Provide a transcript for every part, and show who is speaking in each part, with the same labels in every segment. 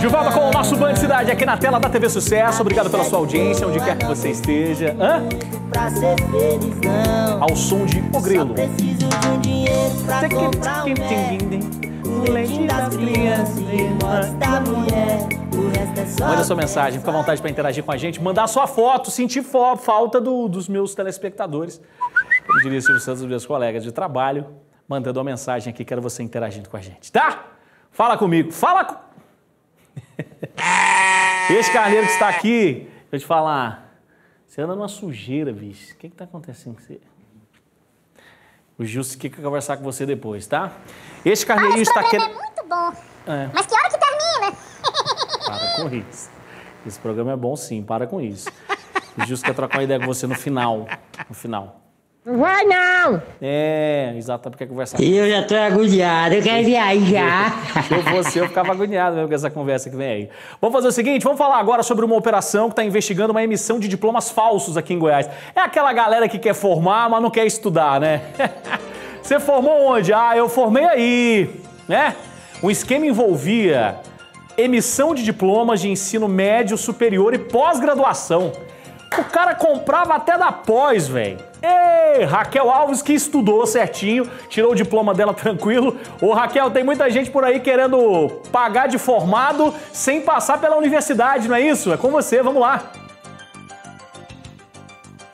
Speaker 1: De volta com o nosso Band Cidade aqui na tela da TV Sucesso. Obrigado pela sua audiência, onde quer que você esteja. Hã? Ao som de O Grilo. Manda sua mensagem, fica à vontade para interagir com a gente, mandar sua foto, sentir falta do, dos meus telespectadores, Eu diria Silvio Santos, dos meus colegas de trabalho, mandando uma mensagem aqui, quero você interagindo com a gente, tá? Fala comigo, fala comigo. Esse carneiro que está aqui, deixa eu te falar, você anda numa sujeira, bicho. O que está acontecendo com você? O Justo quer conversar com você depois, tá? Esse carneirinho Olha, está aqui. Esse programa
Speaker 2: é muito bom. É. Mas que hora que termina?
Speaker 1: Para com isso. Esse programa é bom sim, para com isso. O Justo quer trocar uma ideia com você no final. No final. Não vai
Speaker 3: não! É,
Speaker 1: exato, tá, porque a é conversa. Eu já tô agoniado, eu quero viajar. eu fosse, eu ficava agoniado mesmo com essa conversa que vem aí. Vamos fazer o seguinte: vamos falar agora sobre uma operação que está investigando uma emissão de diplomas falsos aqui em Goiás. É aquela galera que quer formar, mas não quer estudar, né? Você formou onde? Ah, eu formei aí, né? O esquema envolvia emissão de diplomas de ensino médio, superior e pós-graduação. O cara comprava até da pós, velho. Ei, Raquel Alves que estudou certinho, tirou o diploma dela tranquilo. Ô Raquel, tem muita gente por aí querendo pagar de formado sem passar pela universidade, não é isso? É com você, vamos lá.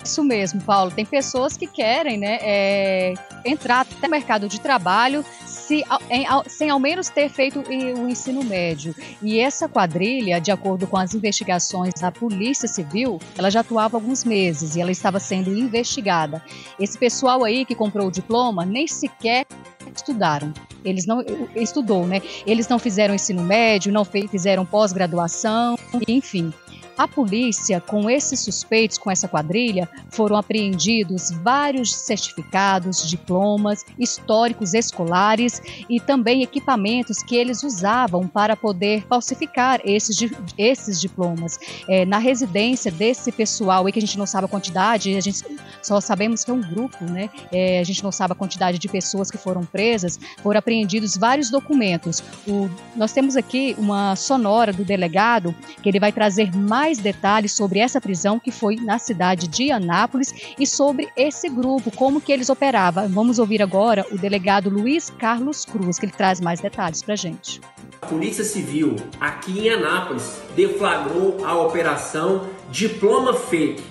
Speaker 4: Isso mesmo, Paulo. Tem pessoas que querem né, é, entrar até no mercado de trabalho se, em, sem ao menos ter feito o ensino médio. E essa quadrilha, de acordo com as investigações da Polícia Civil, ela já atuava há alguns meses e ela estava sendo investigada. Esse pessoal aí que comprou o diploma nem sequer estudaram. Eles não estudou, né? Eles não fizeram ensino médio, não fizeram pós-graduação, enfim. A polícia, com esses suspeitos, com essa quadrilha, foram apreendidos vários certificados, diplomas, históricos escolares e também equipamentos que eles usavam para poder falsificar esses, esses diplomas. É, na residência desse pessoal, e que a gente não sabe a quantidade, a gente só sabemos que é um grupo, né? É, a gente não sabe a quantidade de pessoas que foram presas, foram apreendidos vários documentos. O, nós temos aqui uma sonora do delegado que ele vai trazer mais mais detalhes sobre essa prisão que foi na cidade de Anápolis e sobre esse grupo, como que eles operavam. Vamos ouvir agora o delegado Luiz Carlos Cruz, que ele traz mais detalhes para gente.
Speaker 5: A Polícia
Speaker 3: Civil aqui em Anápolis deflagrou a operação Diploma Fake.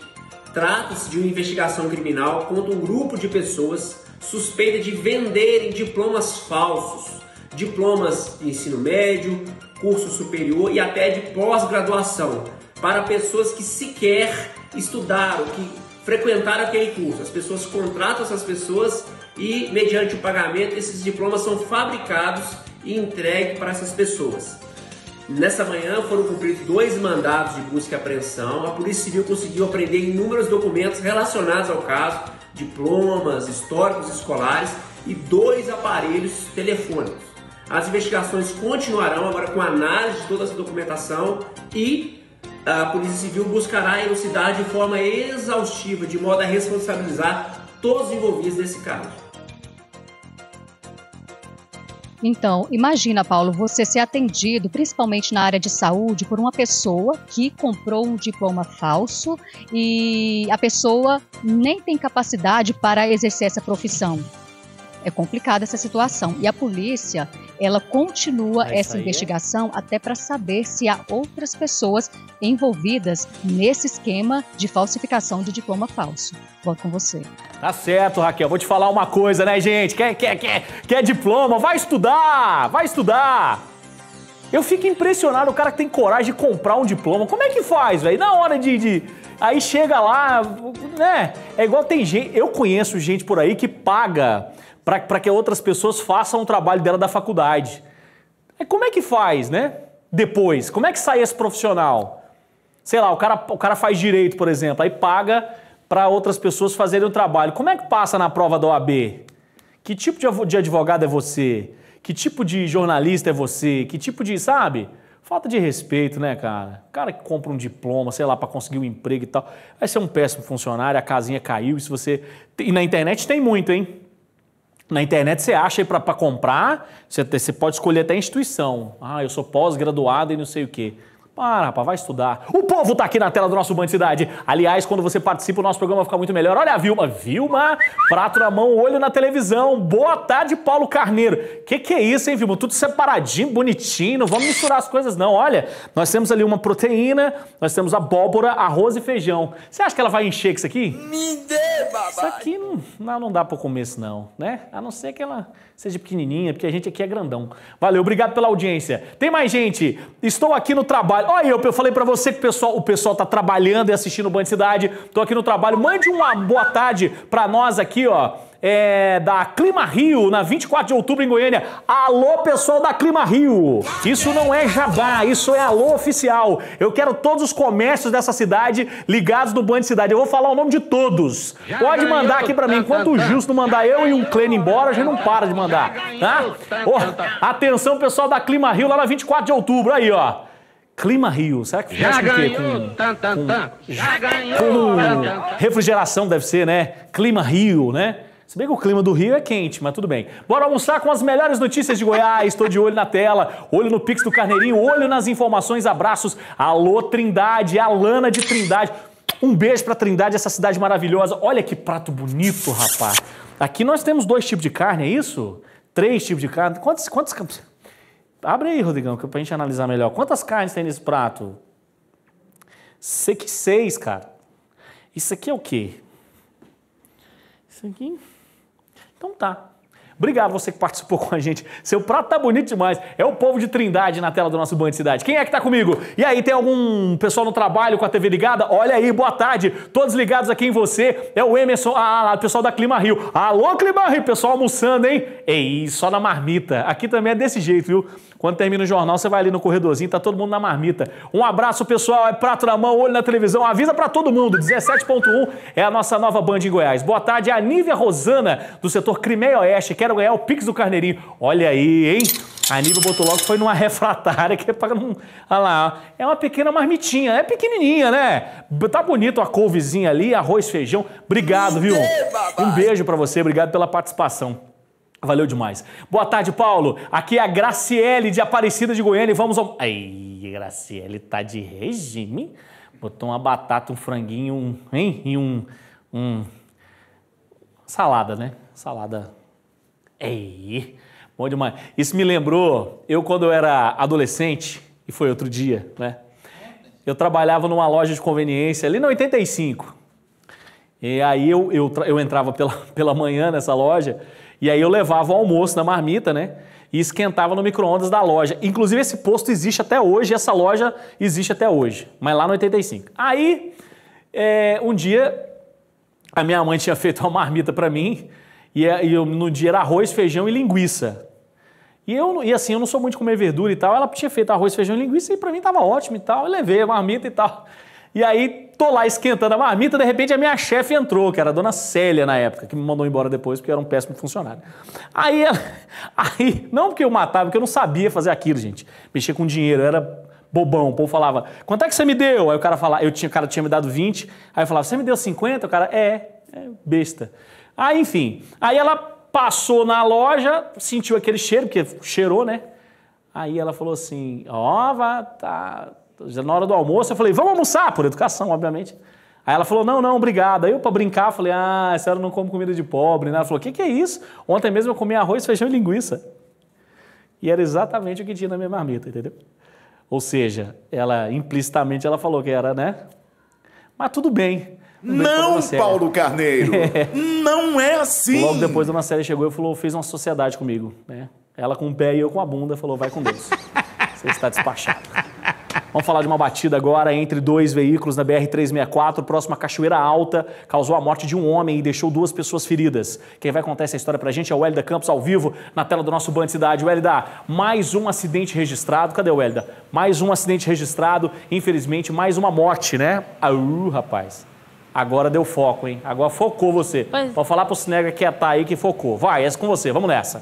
Speaker 3: Trata-se de uma investigação criminal contra um grupo de pessoas suspeita de venderem diplomas falsos, diplomas de ensino médio, curso superior e até de pós-graduação, para pessoas que sequer estudaram, que frequentaram aquele curso. As pessoas contratam essas pessoas e, mediante o pagamento, esses diplomas são fabricados e entregues para essas pessoas. Nessa manhã foram cumpridos dois mandados de busca e apreensão. A Polícia Civil conseguiu apreender inúmeros documentos relacionados ao caso, diplomas, históricos escolares e dois aparelhos telefônicos. As investigações continuarão agora com análise de toda essa documentação e a Polícia Civil buscará elucidar de forma exaustiva, de modo a responsabilizar todos os envolvidos nesse caso.
Speaker 4: Então, imagina, Paulo, você ser atendido, principalmente na área de saúde, por uma pessoa que comprou um diploma falso e a pessoa nem tem capacidade para exercer essa profissão. É complicada essa situação. E a polícia, ela continua ah, essa é investigação até para saber se há outras pessoas envolvidas nesse esquema de falsificação de diploma falso. Volto com você.
Speaker 1: Tá certo, Raquel. Vou te falar uma coisa, né, gente? Quer, quer, quer, quer diploma? Vai estudar! Vai estudar! Eu fico impressionado, o cara que tem coragem de comprar um diploma. Como é que faz, velho? Na hora de, de, Aí chega lá, né? É igual tem gente. Eu conheço gente por aí que paga para que outras pessoas façam o trabalho dela da faculdade. É, como é que faz, né? Depois, como é que sai esse profissional? Sei lá, o cara, o cara faz direito, por exemplo, aí paga para outras pessoas fazerem o trabalho. Como é que passa na prova da OAB? Que tipo de advogado é você? Que tipo de jornalista é você? Que tipo de, sabe? Falta de respeito, né, cara? O cara que compra um diploma, sei lá, para conseguir um emprego e tal, vai ser um péssimo funcionário, a casinha caiu, e se você... E na internet tem muito, hein? Na internet você acha para comprar, você, você pode escolher até a instituição. Ah, eu sou pós-graduado e não sei o quê. Para, rapaz, vai estudar. O povo tá aqui na tela do nosso Band Cidade. Aliás, quando você participa, o nosso programa fica muito melhor. Olha a Vilma. Vilma, prato na mão, olho na televisão. Boa tarde, Paulo Carneiro. Que que é isso, hein, Vilma? Tudo separadinho, bonitinho. Não vamos misturar as coisas, não. Olha, nós temos ali uma proteína, nós temos abóbora, arroz e feijão. Você acha que ela vai encher isso aqui? Me dê, babá. Isso aqui não, não, não dá pra comer isso, não, né? A não ser que ela seja pequenininha, porque a gente aqui é grandão. Valeu, obrigado pela audiência. Tem mais gente? Estou aqui no trabalho. Olha, eu, eu falei para você que o pessoal, o pessoal tá trabalhando e assistindo o Band Cidade. Tô aqui no trabalho. Mande uma boa tarde para nós aqui, ó é, da Clima Rio, na 24 de outubro em Goiânia. Alô, pessoal da Clima Rio! Isso não é jabá, isso é alô oficial. Eu quero todos os comércios dessa cidade ligados no Band Cidade. Eu vou falar o nome de todos. Pode mandar aqui para mim. Enquanto o Justo mandar eu e um Clênio embora, a gente não para de mandar. Tá? Oh, atenção, pessoal da Clima Rio, lá na 24 de outubro. Aí, ó. Clima Rio, será que faz o Com, tan, tan, tan.
Speaker 3: Já ganhou! Com
Speaker 1: refrigeração deve ser, né? Clima Rio, né? Se bem que o clima do Rio é quente, mas tudo bem. Bora almoçar com as melhores notícias de Goiás. Estou de olho na tela, olho no Pix do Carneirinho, olho nas informações. Abraços. Alô, Trindade, Alana de Trindade. Um beijo pra Trindade, essa cidade maravilhosa. Olha que prato bonito, rapaz. Aqui nós temos dois tipos de carne, é isso? Três tipos de carne. Quantos, quantos... Abre aí, Rodrigão, é pra gente analisar melhor. Quantas carnes tem nesse prato? Sei que seis, cara. Isso aqui é o quê? Isso aqui... Então tá. Obrigado você que participou com a gente. Seu prato tá bonito demais. É o povo de Trindade na tela do nosso Banho Cidade. Quem é que tá comigo? E aí, tem algum pessoal no trabalho com a TV ligada? Olha aí, boa tarde. Todos ligados aqui em você. É o Emerson, ah, o ah, ah, pessoal da Clima Rio. Alô, Clima Rio, pessoal almoçando, hein? Ei, só na marmita. Aqui também é desse jeito, viu? Quando termina o jornal, você vai ali no corredorzinho, tá todo mundo na marmita. Um abraço, pessoal. É prato na mão, olho na televisão. Avisa para todo mundo. 17.1 é a nossa nova Band em Goiás. Boa tarde, a Nívia Rosana, do setor Crimeia Oeste. Quero ganhar o Pix do Carneirinho. Olha aí, hein? A Nívia botou logo que foi numa refratária que é pra não. Olha lá, é uma pequena marmitinha, é pequenininha, né? Tá bonito a couvezinha ali, arroz, feijão. Obrigado, viu? Um beijo para você, obrigado pela participação. Valeu demais. Boa tarde, Paulo. Aqui é a Graciele de Aparecida de Goiânia e vamos ao. Ai, Graciele tá de regime. Botou uma batata, um franguinho, um. Hein? E um. Um. Salada, né? Salada. Ei, bom demais. Isso me lembrou, eu quando eu era adolescente, e foi outro dia, né? Eu trabalhava numa loja de conveniência ali no 85. E aí eu, eu, eu entrava pela, pela manhã nessa loja e aí eu levava o almoço na marmita, né? E esquentava no micro-ondas da loja. Inclusive, esse posto existe até hoje, essa loja existe até hoje, mas lá no 85. Aí, é, um dia, a minha mãe tinha feito uma marmita para mim, é, e, eu, no dia era arroz, feijão e linguiça. E, eu, e assim, eu não sou muito de comer verdura e tal, ela tinha feito arroz, feijão e linguiça, e para mim tava ótimo e tal, eu levei a marmita e tal. E aí, tô lá esquentando a marmita, de repente a minha chefe entrou, que era a dona Célia na época, que me mandou embora depois porque era um péssimo funcionário. Aí, aí não porque eu matava, porque eu não sabia fazer aquilo, gente. Mexer com dinheiro, era bobão. O povo falava, quanto é que você me deu? Aí o cara falava, eu tinha, o cara tinha me dado 20, aí eu falava, você me deu 50? O cara, é, é besta. Aí, enfim, aí ela passou na loja, sentiu aquele cheiro, porque cheirou, né? Aí ela falou assim, ó, oh, tá na hora do almoço, eu falei, vamos almoçar, por educação, obviamente. Aí ela falou, não, não, obrigada. Aí eu, pra brincar, falei, ah, a senhora não come comida de pobre, né? Ela falou, o que, que é isso? Ontem mesmo eu comi arroz, feijão e linguiça. E era exatamente o que tinha na minha marmita, entendeu? Ou seja, ela, implicitamente, ela falou que era, né? Mas tudo bem. Não, Paulo Carneiro! Não é assim! Logo depois, a dona Célia chegou e falou, fez uma sociedade comigo, né? Ela com o pé e eu com a bunda, falou, vai com Deus. Você está despachado. Vamos falar de uma batida agora entre dois veículos na BR-364, próxima à Cachoeira Alta. Causou a morte de um homem e deixou duas pessoas feridas. Quem vai contar essa história pra gente é o Hélida Campos, ao vivo, na tela do nosso Band Cidade. Hélida, mais um acidente registrado. Cadê o Hélida? Mais um acidente registrado. Infelizmente, mais uma morte, né? Aú, rapaz. Agora deu foco, hein? Agora focou você. Pois... Vou falar pro Sinega que é tá aí que focou. Vai, essa com você. Vamos nessa.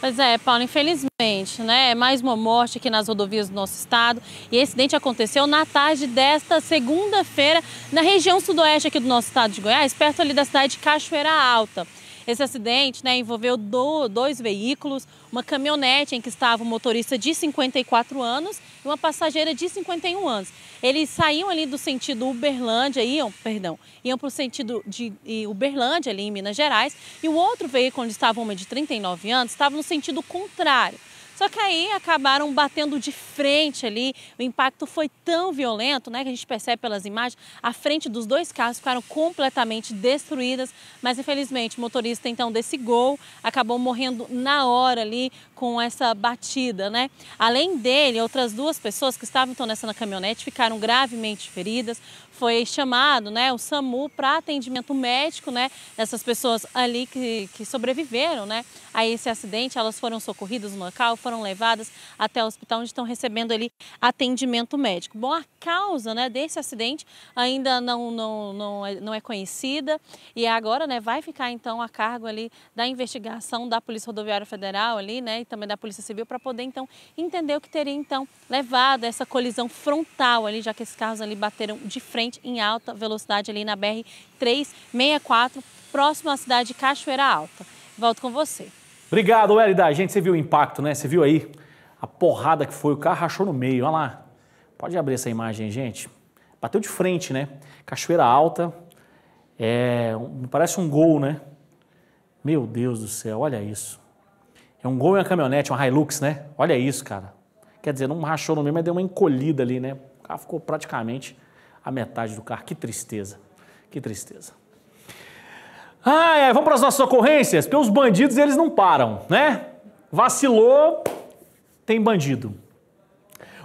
Speaker 6: Pois é, Paulo, infelizmente. Exatamente, né? É mais uma morte aqui nas rodovias do nosso estado. E esse acidente aconteceu na tarde desta segunda-feira, na região sudoeste aqui do nosso estado de Goiás, perto ali da cidade de Cachoeira Alta. Esse acidente né, envolveu do, dois veículos, uma caminhonete em que estava um motorista de 54 anos e uma passageira de 51 anos. Eles saíam ali do sentido Uberlândia, iam, perdão, iam para o sentido de Uberlândia, ali em Minas Gerais, e o outro veículo onde estava uma de 39 anos estava no sentido contrário. Só que aí acabaram batendo de frente ali. O impacto foi tão violento, né, que a gente percebe pelas imagens, a frente dos dois carros ficaram completamente destruídas, mas infelizmente o motorista então desse Gol acabou morrendo na hora ali com essa batida, né? Além dele, outras duas pessoas que estavam então nessa caminhonete ficaram gravemente feridas. Foi chamado, né, o SAMU para atendimento médico, né, dessas pessoas ali que, que sobreviveram, né, a esse acidente. Elas foram socorridas no local, foram levadas até o hospital onde estão recebendo ali atendimento médico. Bom, a causa né, desse acidente ainda não, não, não, é, não é conhecida e é agora né, vai ficar então a cargo ali da investigação da Polícia Rodoviária Federal ali, né, e também da Polícia Civil para poder então entender o que teria então levado essa colisão frontal ali, já que esses carros ali bateram de frente em alta velocidade ali na BR 364, próximo à cidade de Cachoeira Alta. Volto com você.
Speaker 1: Obrigado, Hélida. Gente, você viu o impacto, né? Você viu aí a porrada que foi, o carro rachou no meio, olha lá. Pode abrir essa imagem, gente. Bateu de frente, né? Cachoeira alta, é, parece um gol, né? Meu Deus do céu, olha isso. É um gol e uma caminhonete, uma Hilux, né? Olha isso, cara. Quer dizer, não rachou no meio, mas deu uma encolhida ali, né? O carro ficou praticamente a metade do carro. Que tristeza, que tristeza. Ah, é, vamos para as nossas ocorrências, porque os bandidos eles não param, né? Vacilou, tem bandido.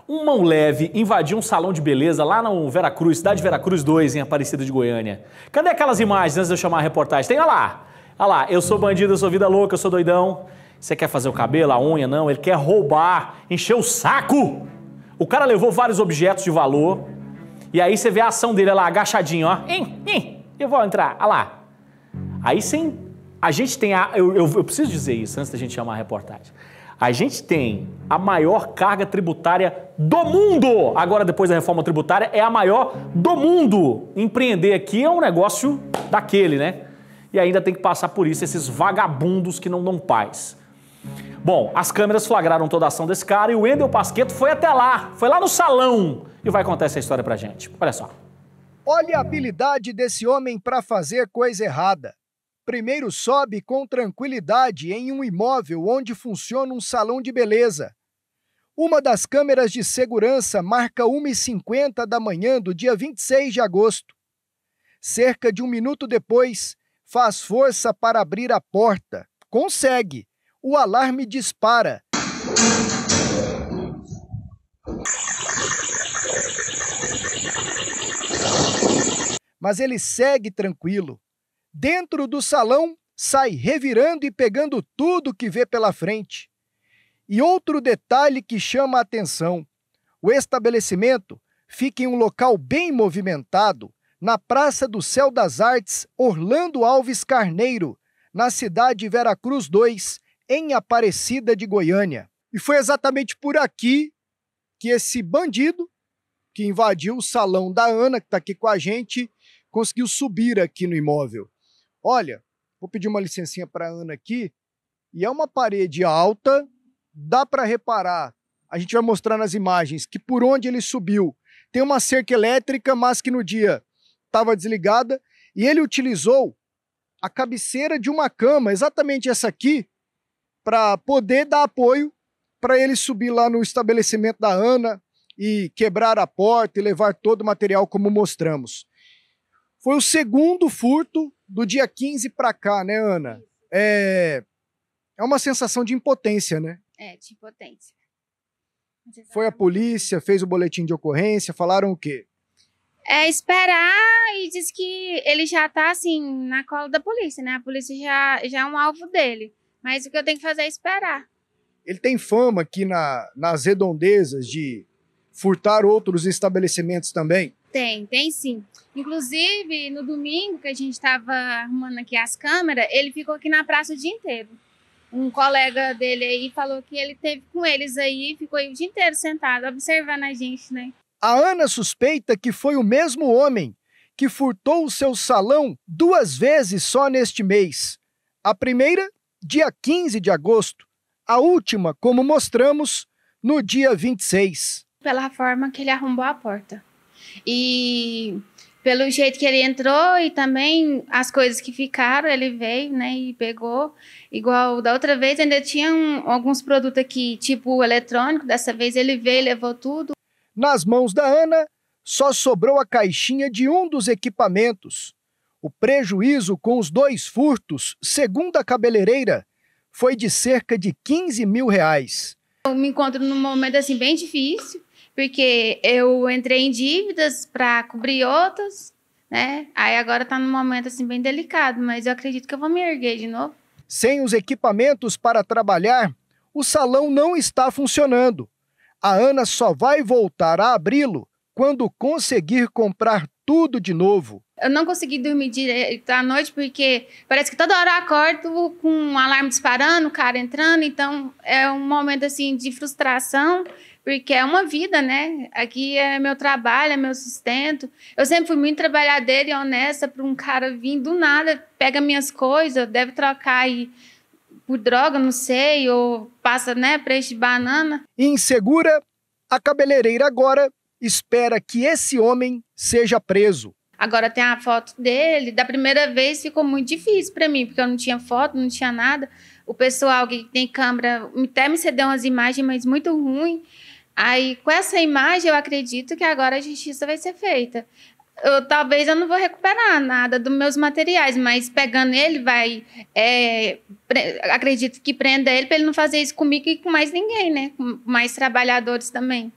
Speaker 1: Um mão leve invadiu um salão de beleza lá no Veracruz, cidade Veracruz 2, em Aparecida de Goiânia. Cadê aquelas imagens antes de eu chamar a reportagem? Tem, olha lá. Olha lá, eu sou bandido, eu sou vida louca, eu sou doidão. Você quer fazer o cabelo, a unha? Não, ele quer roubar, encher o saco. O cara levou vários objetos de valor. E aí você vê a ação dele, olha lá, agachadinho, ó. Eu vou entrar, olha lá. Aí sem. A gente tem a. Eu, eu, eu preciso dizer isso antes da gente chamar a reportagem. A gente tem a maior carga tributária do mundo. Agora, depois da reforma tributária, é a maior do mundo. Empreender aqui é um negócio daquele, né? E ainda tem que passar por isso esses vagabundos que não dão paz. Bom, as câmeras flagraram toda a ação desse cara e o Wendel Pasqueto foi até lá, foi lá no salão e vai contar essa história pra gente. Olha
Speaker 2: só. Olha a habilidade desse homem para fazer coisa errada primeiro sobe com tranquilidade em um imóvel onde funciona um salão de beleza. Uma das câmeras de segurança marca 1h50 da manhã do dia 26 de agosto. Cerca de um minuto depois, faz força para abrir a porta. Consegue! O alarme dispara. Mas ele segue tranquilo dentro do salão, sai revirando e pegando tudo que vê pela frente. E outro detalhe que chama a atenção: o estabelecimento fica em um local bem movimentado, na Praça do Céu das Artes Orlando Alves Carneiro, na cidade Vera Cruz 2, em Aparecida de Goiânia. E foi exatamente por aqui que esse bandido, que invadiu o salão da Ana, que está aqui com a gente, conseguiu subir aqui no imóvel. Olha, vou pedir uma licencinha para a Ana aqui. E é uma parede alta, dá para reparar. A gente vai mostrar nas imagens que por onde ele subiu. Tem uma cerca elétrica, mas que no dia estava desligada. E ele utilizou a cabeceira de uma cama, exatamente essa aqui, para poder dar apoio para ele subir lá no estabelecimento da Ana e quebrar a porta e levar todo o material como mostramos. Foi o segundo furto do dia 15 para cá, né, Ana? É, é uma sensação de impotência, né?
Speaker 7: É, de impotência.
Speaker 2: Foi a tá polícia, fez o boletim de ocorrência, falaram o quê?
Speaker 7: É esperar e diz que ele já tá assim na cola da polícia, né? A polícia já, já é um alvo dele. Mas o que eu tenho que fazer é esperar.
Speaker 2: Ele tem fama aqui na, nas redondezas de furtar outros estabelecimentos também?
Speaker 7: Tem, tem sim. Inclusive, no domingo que a gente estava arrumando aqui as câmeras, ele ficou aqui na praça o dia inteiro. Um colega dele aí falou que ele teve com eles aí, ficou aí o dia inteiro sentado, observando a gente, né?
Speaker 2: A Ana suspeita que foi o mesmo homem que furtou o seu salão duas vezes só neste mês. A primeira, dia 15 de agosto. A última, como mostramos, no dia 26.
Speaker 7: Pela forma que ele arrombou a porta. E pelo jeito que ele entrou e também as coisas que ficaram, ele veio, né, e pegou. Igual da outra vez ainda tinha alguns produtos aqui, tipo eletrônico, dessa vez ele veio e levou tudo.
Speaker 2: Nas mãos da Ana, só sobrou a caixinha de um dos equipamentos. O prejuízo com os dois furtos, segundo a cabeleireira, foi de cerca de 15 mil reais.
Speaker 6: Eu
Speaker 7: me encontro num momento assim bem difícil porque eu entrei em dívidas para cobrir outras, né? Aí agora tá num momento assim bem delicado, mas eu acredito que eu vou me erguer de novo.
Speaker 2: Sem os equipamentos para trabalhar, o salão não está funcionando. A Ana só vai voltar a abri-lo quando conseguir comprar tudo de novo.
Speaker 7: Eu não consegui dormir direito à noite porque parece que toda hora eu acordo com um alarme disparando, o cara entrando, então é um momento assim de frustração porque é uma vida, né? Aqui é meu trabalho, é meu sustento. Eu sempre fui muito trabalhadeira e honesta para um cara vir do nada, pega minhas coisas, deve trocar aí por droga, não sei, ou passa, né, preço de banana.
Speaker 2: Insegura, a cabeleireira agora espera que esse homem seja preso.
Speaker 7: Agora tem a foto dele. Da primeira vez ficou muito difícil para mim, porque eu não tinha foto, não tinha nada. O pessoal que tem câmera até me cedeu umas imagens, mas muito ruim. Aí, com essa imagem, eu acredito que agora a justiça vai ser feita. Eu, talvez eu não vou recuperar nada dos meus materiais, mas pegando ele, vai. É, acredito que prenda ele para ele não fazer isso comigo e com mais ninguém, né? Com mais trabalhadores também.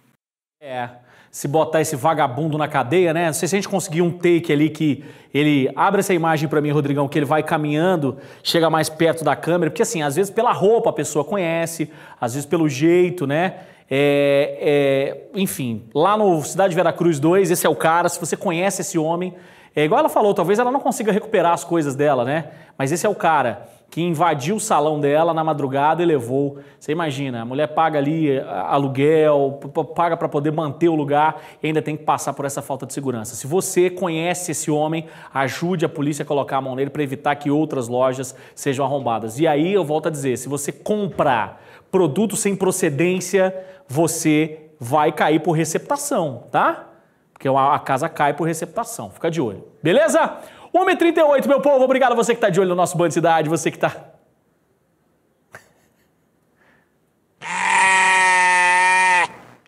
Speaker 1: É. Se botar esse vagabundo na cadeia, né? Não sei se a gente conseguir um take ali que ele abre essa imagem para mim, Rodrigão, que ele vai caminhando, chega mais perto da câmera, porque assim, às vezes pela roupa a pessoa conhece, às vezes pelo jeito, né? É, é, enfim, lá no Cidade Veracruz 2, esse é o cara, se você conhece esse homem, é igual ela falou, talvez ela não consiga recuperar as coisas dela, né? Mas esse é o cara que invadiu o salão dela na madrugada e levou. Você imagina, a mulher paga ali é, aluguel, paga para poder manter o lugar e ainda tem que passar por essa falta de segurança. Se você conhece esse homem, ajude a polícia a colocar a mão nele para evitar que outras lojas sejam arrombadas. E aí eu volto a dizer, se você comprar produto sem procedência, você vai cair por receptação, tá? Porque a casa cai por receptação. Fica de olho. Beleza? 1h38, meu povo. Obrigado a você que está de olho no nosso Band Cidade, você que está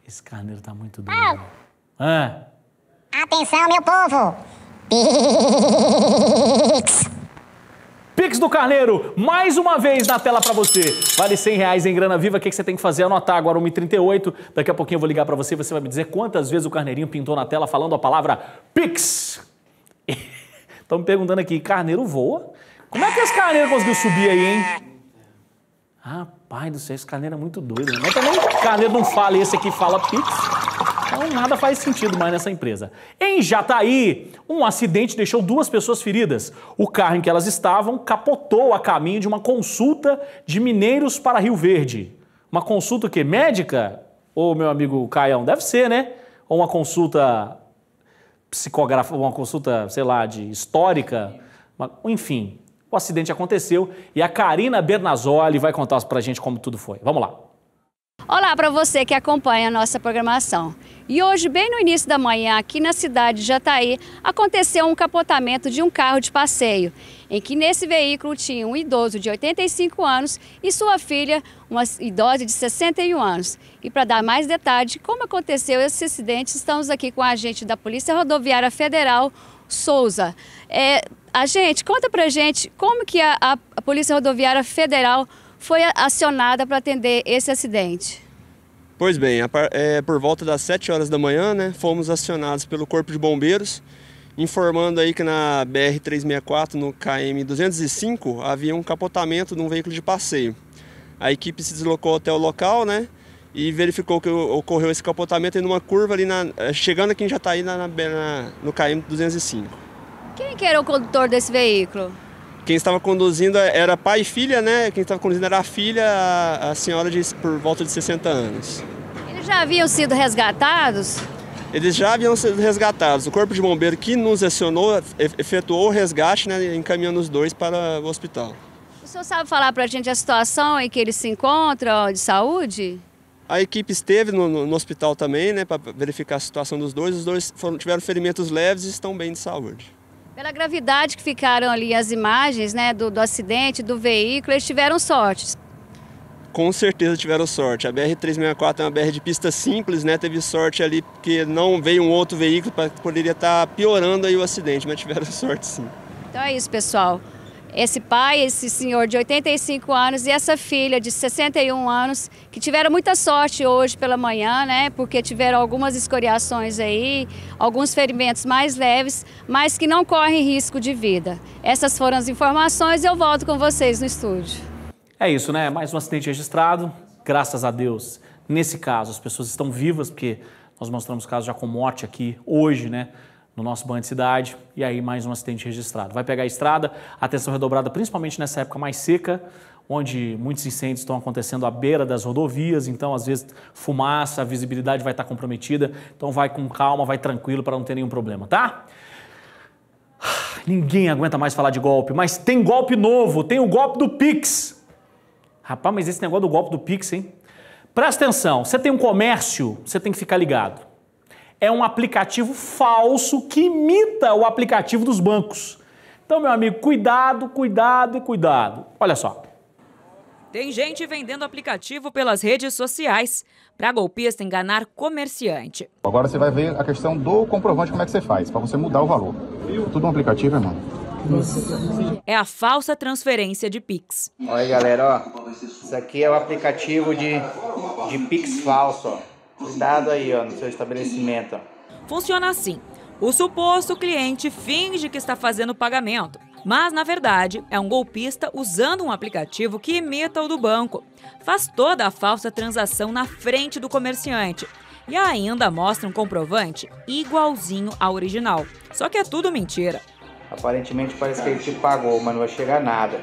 Speaker 1: Esse carneiro tá muito doido. Ah.
Speaker 3: Atenção, meu povo! Pix do
Speaker 1: Carneiro, mais uma vez na tela para você. Vale 100 reais em grana viva. O que, que você tem que fazer? Anotar agora 1,38. Daqui a pouquinho eu vou ligar para você. Você vai me dizer quantas vezes o Carneirinho pintou na tela falando a palavra Pix. Estão me perguntando aqui, Carneiro voa? Como é que esse Carneiro conseguiu subir aí, hein? Rapaz do céu, esse Carneiro é muito doido. Né? Mas também Carneiro não fala, esse aqui fala Pix. Então nada faz sentido mais nessa empresa. Em Jataí, um acidente deixou duas pessoas feridas. O carro em que elas estavam capotou a caminho de uma consulta de mineiros para Rio Verde. Uma consulta que Médica? Ô, meu amigo Caião, deve ser, né? Ou uma consulta psicógrafa, uma consulta, sei lá, de histórica. Enfim, o acidente aconteceu e a Karina Bernazoli vai contar pra gente como tudo foi. Vamos lá.
Speaker 8: Olá para você que acompanha a nossa programação. E hoje, bem no início da manhã, aqui na cidade de Jataí, aconteceu um capotamento de um carro de passeio, em que nesse veículo tinha um idoso de 85 anos e sua filha, uma idosa de 61 anos. E para dar mais detalhe como aconteceu esse acidente, estamos aqui com a agente da Polícia Rodoviária Federal, Souza. É, a gente, conta pra gente como que a, a Polícia Rodoviária Federal foi acionada para atender esse acidente.
Speaker 5: Pois bem, é, por volta das 7 horas da manhã, né, fomos acionados pelo Corpo de Bombeiros, informando aí que na BR-364, no KM-205, havia um capotamento de um veículo de passeio. A equipe se deslocou até o local, né, e verificou que ocorreu esse capotamento em uma curva ali, na, é, chegando aqui em Jataí, na, na, no KM-205.
Speaker 8: Quem que era o condutor desse veículo?
Speaker 5: Quem estava conduzindo era pai e filha, né? Quem estava conduzindo era a filha, a, a senhora de, por volta de 60 anos.
Speaker 8: Eles já haviam sido resgatados?
Speaker 5: Eles já haviam sido resgatados. O corpo de bombeiro que nos acionou efetuou o resgate, né, encaminhando os dois para o hospital.
Speaker 8: O senhor sabe falar para a gente a situação em que eles se encontram de saúde?
Speaker 5: A equipe esteve no, no, no hospital também, né, para verificar a situação dos dois. Os dois foram, tiveram ferimentos leves e estão bem de saúde.
Speaker 8: Pela gravidade que ficaram ali as imagens né, do, do acidente, do veículo, eles tiveram sorte.
Speaker 5: Com certeza tiveram sorte. A BR-364 é uma BR de pista simples, né? Teve sorte ali porque não veio um outro veículo para poderia estar tá piorando aí o acidente, mas tiveram sorte sim.
Speaker 8: Então é isso, pessoal esse pai, esse senhor de 85 anos e essa filha de 61 anos, que tiveram muita sorte hoje pela manhã, né? Porque tiveram algumas escoriações aí, alguns ferimentos mais leves, mas que não correm risco de vida. Essas foram as informações e eu volto com vocês no estúdio.
Speaker 1: É isso, né? Mais um acidente registrado, graças a Deus. Nesse caso, as pessoas estão vivas, porque nós mostramos casos já com morte aqui hoje, né? no nosso banho de cidade e aí mais um acidente registrado. Vai pegar a estrada, atenção redobrada, principalmente nessa época mais seca, onde muitos incêndios estão acontecendo à beira das rodovias, então às vezes fumaça, a visibilidade vai estar comprometida, então vai com calma, vai tranquilo para não ter nenhum problema, tá? Ninguém aguenta mais falar de golpe, mas tem golpe novo, tem o golpe do Pix. Rapaz, mas esse negócio do golpe do Pix, hein? Presta atenção, você tem um comércio, você tem que ficar ligado é um aplicativo falso que imita o aplicativo dos bancos. Então, meu amigo, cuidado, cuidado e cuidado. Olha só.
Speaker 9: Tem gente vendendo aplicativo pelas redes sociais para golpista enganar comerciante.
Speaker 1: Agora você vai ver a questão do comprovante, como é que você faz, para você mudar o valor. Tudo um aplicativo, irmão.
Speaker 9: É a falsa transferência de Pix. Olha
Speaker 2: aí, galera, ó.
Speaker 3: Isso aqui é o aplicativo de, de Pix
Speaker 4: falso, ó dado aí ó, no seu estabelecimento.
Speaker 9: Funciona assim. O suposto cliente finge que está fazendo o pagamento, mas na verdade é um golpista usando um aplicativo que imita o do banco. Faz toda a falsa transação na frente do comerciante e ainda mostra um comprovante igualzinho ao original. Só que é tudo mentira. Aparentemente parece que ele te pagou, mas não vai chegar nada.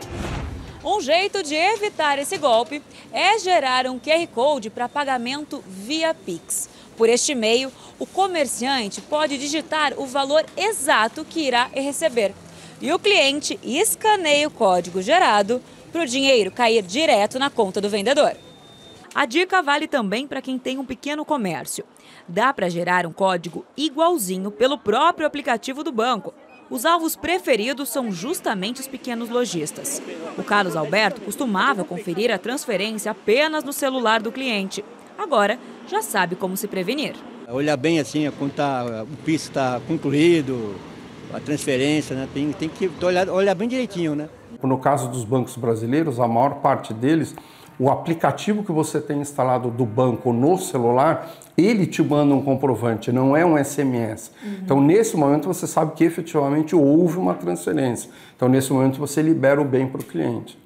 Speaker 9: Um jeito de evitar esse golpe é gerar um QR Code para pagamento via Pix. Por este meio, o comerciante pode digitar o valor exato que irá receber. E o cliente escaneia o código gerado para o dinheiro cair direto na conta do vendedor. A dica vale também para quem tem um pequeno comércio. Dá para gerar um código igualzinho pelo próprio aplicativo do banco. Os alvos preferidos são justamente os pequenos lojistas. O Carlos Alberto costumava conferir a transferência apenas no celular do cliente. Agora, já sabe como se prevenir.
Speaker 3: Olhar bem assim, é quando tá, o piso está concluído, a transferência, né? tem, tem que olhar, olhar bem direitinho. Né? No caso dos bancos brasileiros, a maior parte deles o aplicativo que você tem instalado do banco
Speaker 2: no celular, ele te manda um comprovante, não é um SMS. Uhum. Então, nesse momento, você sabe que efetivamente houve uma transferência. Então, nesse momento, você libera o bem para o cliente.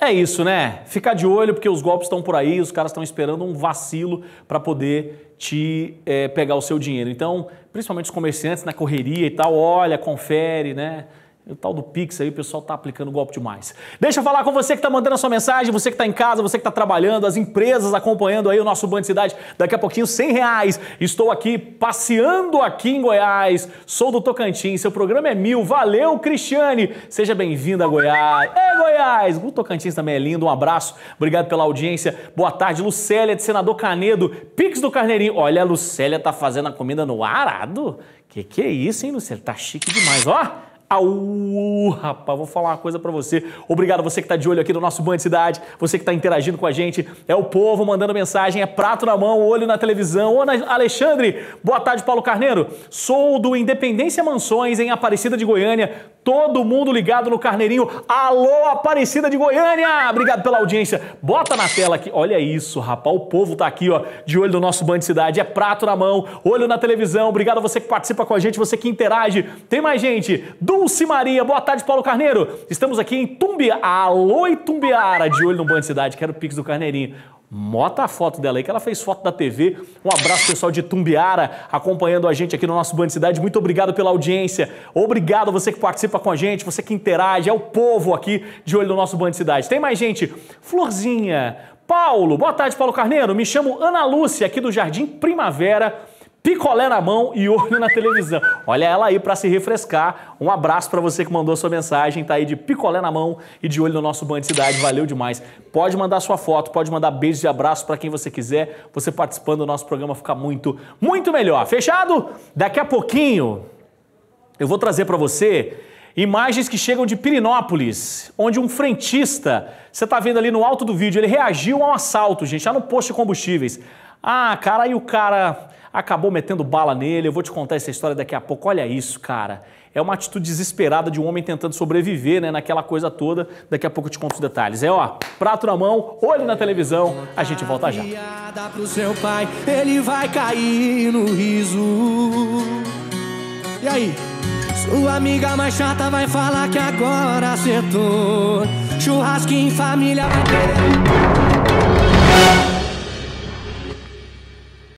Speaker 1: É isso, né? Ficar de olho porque os golpes estão por aí, os caras estão esperando um vacilo para poder te é, pegar o seu dinheiro. Então, principalmente os comerciantes na né, correria e tal, olha, confere, né? o tal do Pix aí, o pessoal tá aplicando golpe demais. Deixa eu falar com você que tá mandando a sua mensagem, você que tá em casa, você que tá trabalhando, as empresas acompanhando aí o nosso Band Cidade. Daqui a pouquinho, 100 reais. Estou aqui passeando aqui em Goiás. Sou do Tocantins, seu programa é mil. Valeu, Cristiane. Seja bem vindo a Goiás. É Goiás! O Tocantins também é lindo. Um abraço. Obrigado pela audiência. Boa tarde, Lucélia, de Senador Canedo. Pix do Carneirinho. Olha, a Lucélia tá fazendo a comida no arado. Que que é isso, hein, Lucélia? Tá chique demais, ó. Au, rapaz, vou falar uma coisa para você. Obrigado você que tá de olho aqui no nosso Band Cidade, você que tá interagindo com a gente, é o povo mandando mensagem, é prato na mão, olho na televisão. Ô, Alexandre, boa tarde, Paulo Carneiro. Sou do Independência Mansões, em Aparecida de Goiânia. Todo mundo ligado no Carneirinho. Alô, Aparecida de Goiânia! Obrigado pela audiência. Bota na tela aqui. Olha isso, rapaz, o povo tá aqui, ó, de olho no nosso Band Cidade. É prato na mão, olho na televisão. Obrigado você que participa com a gente, você que interage. Tem mais gente. Do Dulce Maria. Boa tarde, Paulo Carneiro. Estamos aqui em Tumbiara. Alô, Tumbiara de olho no Band Cidade. Quero o pix do Carneirinho. Mota a foto dela aí, que ela fez foto da TV. Um abraço, pessoal de Tumbiara, acompanhando a gente aqui no nosso Band Cidade. Muito obrigado pela audiência. Obrigado a você que participa com a gente, você que interage. É o povo aqui de olho no nosso Band Cidade. Tem mais gente? Florzinha, Paulo. Boa tarde, Paulo Carneiro. Me chamo Ana Lúcia, aqui do Jardim Primavera picolé na mão e olho na televisão. Olha ela aí para se refrescar. Um abraço para você que mandou a sua mensagem, tá aí de picolé na mão e de olho no nosso Band Cidade. Valeu demais. Pode mandar sua foto, pode mandar beijos e abraços para quem você quiser. Você participando do nosso programa fica muito, muito melhor. Fechado? Daqui a pouquinho eu vou trazer para você Imagens que chegam de Pirinópolis, onde um frentista, você está vendo ali no alto do vídeo, ele reagiu a um assalto, gente, lá no posto de combustíveis. Ah, cara, aí o cara acabou metendo bala nele. Eu vou te contar essa história daqui a pouco. Olha isso, cara. É uma atitude desesperada de um homem tentando sobreviver, né, naquela coisa toda. Daqui a pouco eu te conto os detalhes. É, ó, prato na mão, olho na televisão. A gente volta já.
Speaker 3: Pro seu pai, ele vai cair no riso. E aí? Sua amiga mais chata vai falar que agora acertou. em família vai ter.